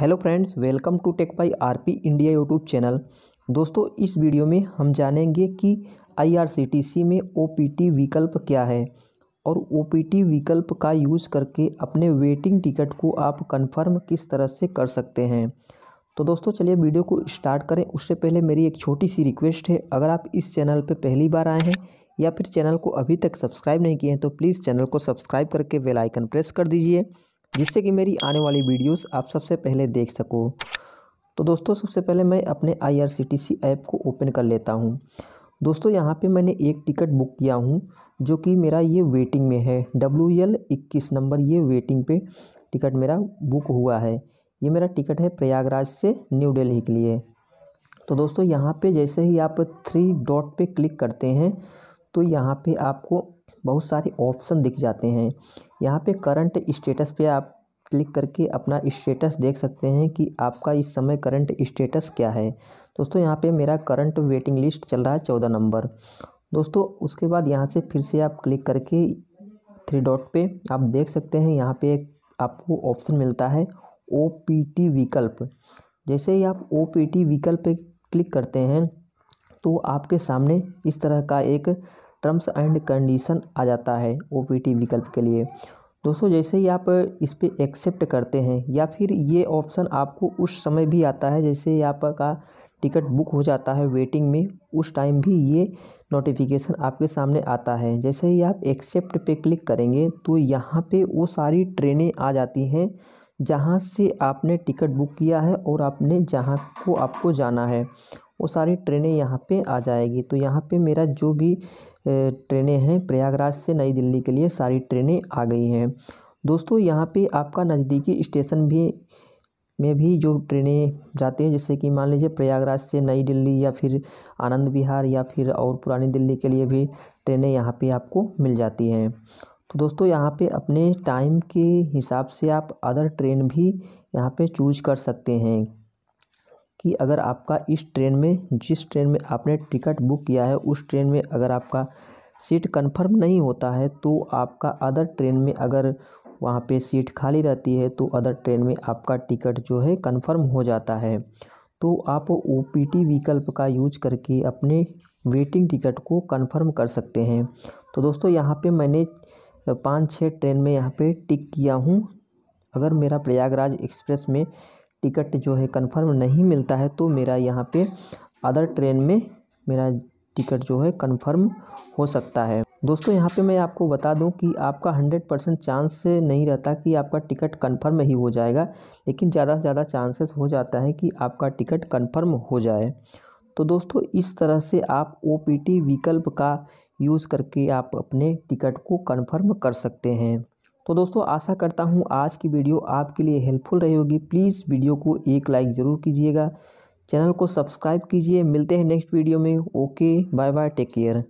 hello friends welcome to tech by RP India YouTube channel दोस्तों इस video में हम जानेंगे कि आईआरसीटीसी में ओपीटी विकल्प क्या है और ओपीटी विकल्प का यूज़ करके अपने वेटिंग टिकट को आप कंफर्म किस तरह से कर सकते हैं तो दोस्तों चलिए वीडियो को स्टार्ट करें उससे पहले मेरी एक छोटी सी रिक्वेस्ट है अगर आप इस चैनल पर पहली बार आए हैं या फिर चैनल को अभी तक सब्सक्राइब नहीं किए हैं तो प्लीज़ चैनल को सब्सक्राइब करके बेलाइकन प्रेस कर दीजिए जिससे कि मेरी आने वाली वीडियोस आप सबसे पहले देख सको तो दोस्तों सबसे पहले मैं अपने आईआरसीटीसी ऐप को ओपन कर लेता हूं दोस्तों यहाँ पे मैंने एक टिकट बुक किया हूँ जो कि मेरा ये वेटिंग में है डब्ल्यू एल इक्कीस नंबर ये वेटिंग पे टिकट मेरा बुक हुआ है ये मेरा टिकट है प्रयागराज से न्यू दिल्ली के लिए तो दोस्तों यहाँ पे जैसे ही आप थ्री डॉट पे क्लिक करते हैं तो यहाँ पे आपको बहुत सारे ऑप्शन दिख जाते हैं यहाँ पे करंट स्टेटस पे आप क्लिक करके अपना स्टेटस देख सकते हैं कि आपका इस समय करंट स्टेटस क्या है दोस्तों यहाँ पे मेरा करंट वेटिंग लिस्ट चल रहा है चौदह नंबर दोस्तों उसके बाद यहाँ से फिर से आप क्लिक करके थ्री डॉट पे आप देख सकते हैं यहाँ पे आपको ऑप्शन मिलता है ओ पी टी विकल्प जैसे ही आप ओ पी टी विकल्प पे क्लिक करते हैं तो आपके सामने इस तरह का एक टर्म्स एंड कंडीशन आ जाता है ओ विकल्प के लिए दोस्तों जैसे ही आप इस पर एक्सेप्ट करते हैं या फिर ये ऑप्शन आपको उस समय भी आता है जैसे ही आपका टिकट बुक हो जाता है वेटिंग में उस टाइम भी ये नोटिफिकेशन आपके सामने आता है जैसे ही आप एक्सेप्ट पे क्लिक करेंगे तो यहाँ पे वो सारी ट्रेनें आ जाती हैं जहाँ से आपने टिकट बुक किया है और आपने जहाँ को आपको जाना है वो सारी ट्रेनें यहाँ पे आ जाएगी तो यहाँ पे मेरा जो भी ट्रेनें हैं प्रयागराज से नई दिल्ली के लिए सारी ट्रेनें आ गई हैं दोस्तों यहाँ पे आपका नज़दीकी स्टेशन भी में भी जो ट्रेनें जाते हैं जैसे कि मान लीजिए प्रयागराज से नई दिल्ली या फिर आनंद विहार या फिर और पुरानी दिल्ली के लिए भी ट्रेनें यहाँ पे आपको मिल जाती हैं तो दोस्तों यहाँ पे अपने टाइम के हिसाब से आप अदर ट्रेन भी यहाँ पे चूज कर सकते हैं कि अगर आपका इस ट्रेन में जिस ट्रेन में आपने टिकट बुक किया है उस ट्रेन में अगर आपका सीट कंफर्म नहीं होता है तो आपका अदर ट्रेन में अगर वहाँ पे सीट खाली रहती है तो अदर ट्रेन में आपका टिकट जो है कंफर्म हो जाता है तो आप ओ पी टी विकल्प का यूज करके अपने वेटिंग टिकट को कंफर्म कर सकते हैं तो दोस्तों यहाँ पे मैंने पाँच छः ट्रेन में यहाँ पे टिक किया हूँ अगर मेरा प्रयागराज एक्सप्रेस में टिकट जो है कंफर्म नहीं मिलता है तो मेरा यहाँ पे अदर ट्रेन में मेरा टिकट जो है कंफर्म हो सकता है दोस्तों यहाँ पे मैं आपको बता दूँ कि आपका 100 परसेंट चांस नहीं रहता कि आपका टिकट कंफर्म ही हो जाएगा लेकिन ज़्यादा से ज़्यादा चांसेस हो जाता है कि आपका टिकट कन्फर्म हो जाए तो दोस्तों इस तरह से आप ओ विकल्प का यूज़ करके आप अपने टिकट को कन्फर्म कर सकते हैं तो दोस्तों आशा करता हूँ आज की वीडियो आपके लिए हेल्पफुल रही होगी प्लीज़ वीडियो को एक लाइक ज़रूर कीजिएगा चैनल को सब्सक्राइब कीजिए मिलते हैं नेक्स्ट वीडियो में okay bye bye take care